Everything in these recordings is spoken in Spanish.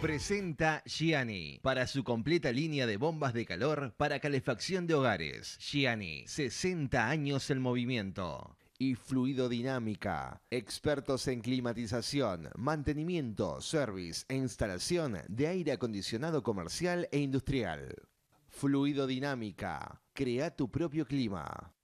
Presenta Gianni para su completa línea de bombas de calor para calefacción de hogares. Gianni, 60 años en movimiento. Y fluidodinámica. Expertos en climatización, mantenimiento, service e instalación de aire acondicionado comercial e industrial. Fluidodinámica. Crea tu propio clima.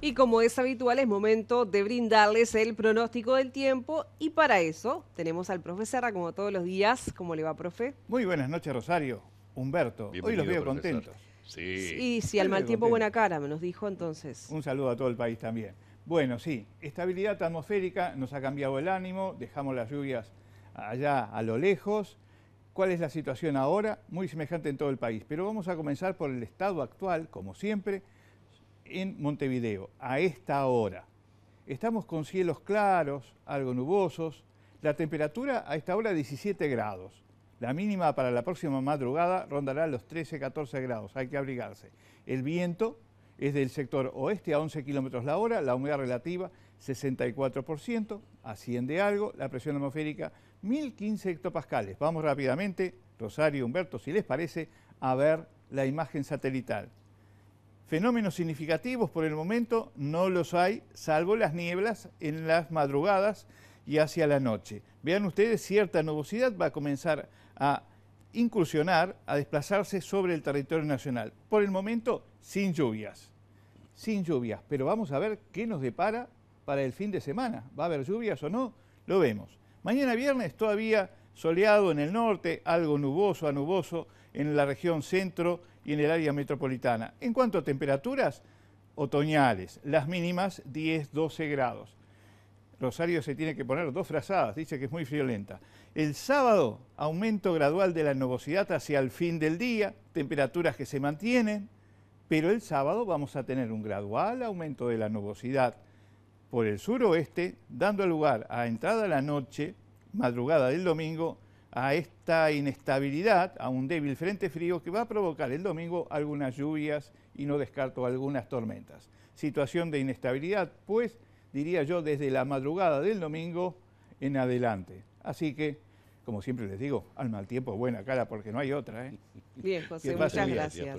Y como es habitual, es momento de brindarles el pronóstico del tiempo y para eso tenemos al profe Serra como todos los días. ¿Cómo le va, profe? Muy buenas noches, Rosario. Humberto, hoy los veo contentos. Sí. Y si al mal tiempo buena cara, me nos dijo entonces. Un saludo a todo el país también. Bueno, sí, estabilidad atmosférica nos ha cambiado el ánimo, dejamos las lluvias allá a lo lejos. ¿Cuál es la situación ahora? Muy semejante en todo el país, pero vamos a comenzar por el estado actual, como siempre, en Montevideo, a esta hora. Estamos con cielos claros, algo nubosos. La temperatura a esta hora 17 grados. La mínima para la próxima madrugada rondará los 13-14 grados. Hay que abrigarse. El viento es del sector oeste a 11 kilómetros la hora. La humedad relativa 64%. Asciende algo. La presión atmosférica 1015 hectopascales. Vamos rápidamente, Rosario, Humberto, si les parece, a ver la imagen satelital. Fenómenos significativos por el momento no los hay, salvo las nieblas en las madrugadas y hacia la noche. Vean ustedes, cierta nubosidad va a comenzar a incursionar, a desplazarse sobre el territorio nacional. Por el momento, sin lluvias. Sin lluvias, pero vamos a ver qué nos depara para el fin de semana. ¿Va a haber lluvias o no? Lo vemos. Mañana viernes todavía soleado en el norte, algo nuboso a nuboso en la región centro y en el área metropolitana. En cuanto a temperaturas, otoñales, las mínimas 10-12 grados. Rosario se tiene que poner dos frazadas, dice que es muy friolenta. El sábado, aumento gradual de la nubosidad hacia el fin del día, temperaturas que se mantienen, pero el sábado vamos a tener un gradual aumento de la nubosidad por el suroeste, dando lugar a entrada la noche, madrugada del domingo, a esta inestabilidad, a un débil frente frío que va a provocar el domingo algunas lluvias y no descarto algunas tormentas. Situación de inestabilidad, pues, diría yo, desde la madrugada del domingo en adelante. Así que, como siempre les digo, al mal tiempo buena cara porque no hay otra. ¿eh? Bien, José, muchas gracias.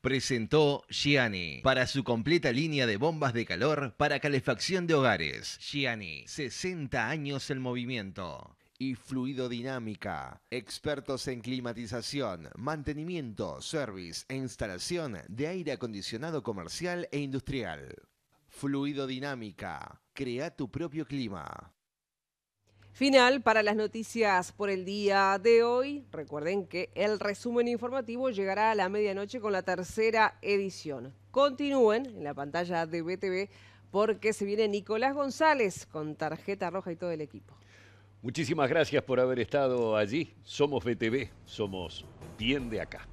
Presentó Gianni para su completa línea de bombas de calor para calefacción de hogares. Gianni, 60 años el movimiento y fluidodinámica. Expertos en climatización, mantenimiento, service e instalación de aire acondicionado comercial e industrial. Fluidodinámica. Crea tu propio clima. Final para las noticias por el día de hoy. Recuerden que el resumen informativo llegará a la medianoche con la tercera edición. Continúen en la pantalla de BTV porque se viene Nicolás González con tarjeta roja y todo el equipo. Muchísimas gracias por haber estado allí. Somos BTV, somos bien de acá.